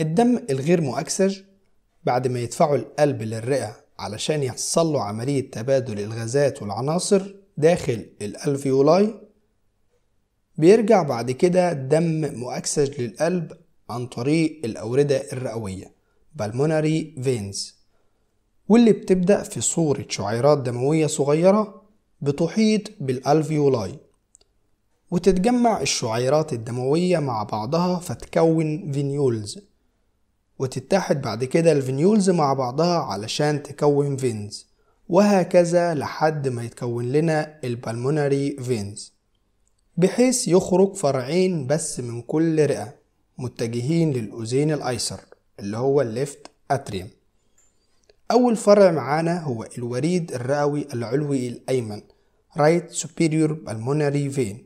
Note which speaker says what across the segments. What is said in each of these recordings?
Speaker 1: الدم الغير مؤكسج بعد ما يدفعه القلب للرئة علشان يحصل له عملية تبادل الغازات والعناصر داخل الألفيولاي بيرجع بعد كده دم مؤكسج للقلب عن طريق الأوردة الرئوية بالموناري فينز واللي بتبدأ في صورة شعيرات دموية صغيرة بتحيط بالألفيولاي وتتجمع الشعيرات الدموية مع بعضها فتكون فينيولز وتتحد بعد كده الفينيولز مع بعضها علشان تكون فينز وهكذا لحد ما يتكون لنا البلمونري فينز بحيث يخرج فرعين بس من كل رئة متجهين للأذين الأيسر اللي هو الليفت أتريم أول فرع معانا هو الوريد الرئوي العلوي الأيمن right superior pulmonary vein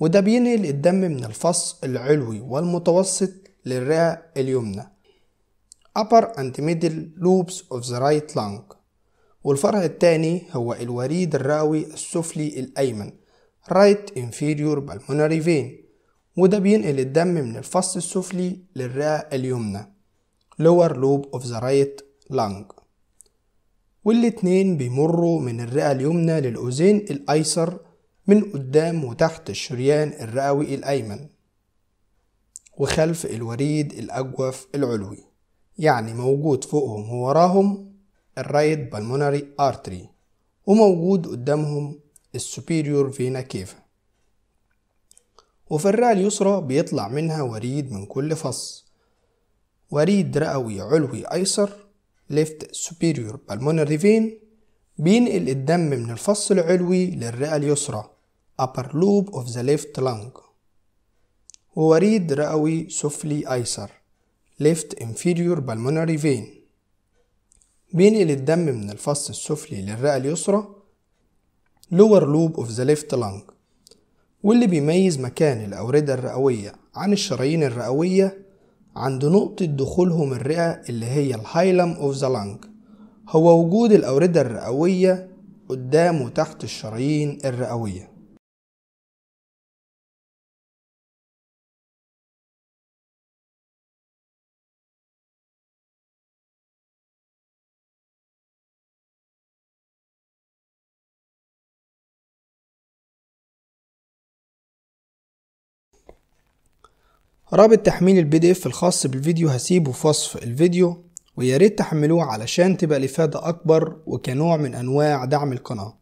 Speaker 1: وده بينقل الدم من الفص العلوي والمتوسط للرئة اليمنى upper and middle lobes of the right lung والفرع الثاني هو الوريد الرئوي السفلي الأيمن right inferior pulmonary vein وده بينقل الدم من الفص السفلي للرئة اليمنى lower lobe of the right lung والاتنين بيمروا من الرئة اليمنى للأذين الأيسر من قدام وتحت الشريان الرئوي الأيمن وخلف الوريد الأجوف العلوي يعني موجود فوقهم ووراهم الرايت بالمونري ارتري وموجود قدامهم السوبيريور فينا كيفا وفي الرئة اليسرى بيطلع منها وريد من كل فص وريد رئوي علوي أيسر left superior pulmonary vein بينقل الدم من الفص العلوي للرئة اليسرى upper loop of the left lung ووريد رئوي سفلي أيسر left inferior pulmonary vein بينقل الدم من الفص السفلي للرئة اليسرى lower lobe of the left lung واللي بيميز مكان الأوردة الرئوية عن الشرايين الرئوية عند نقطة دخولهم الرئة اللي هي الهايلم of the lung هو وجود الأوردة الرئوية قدام وتحت الشرايين الرئوية رابط تحميل البي دي اف الخاص بالفيديو هسيبه في وصف الفيديو وياريت تحملوه علشان تبقى الإفادة أكبر وكنوع من أنواع دعم القناة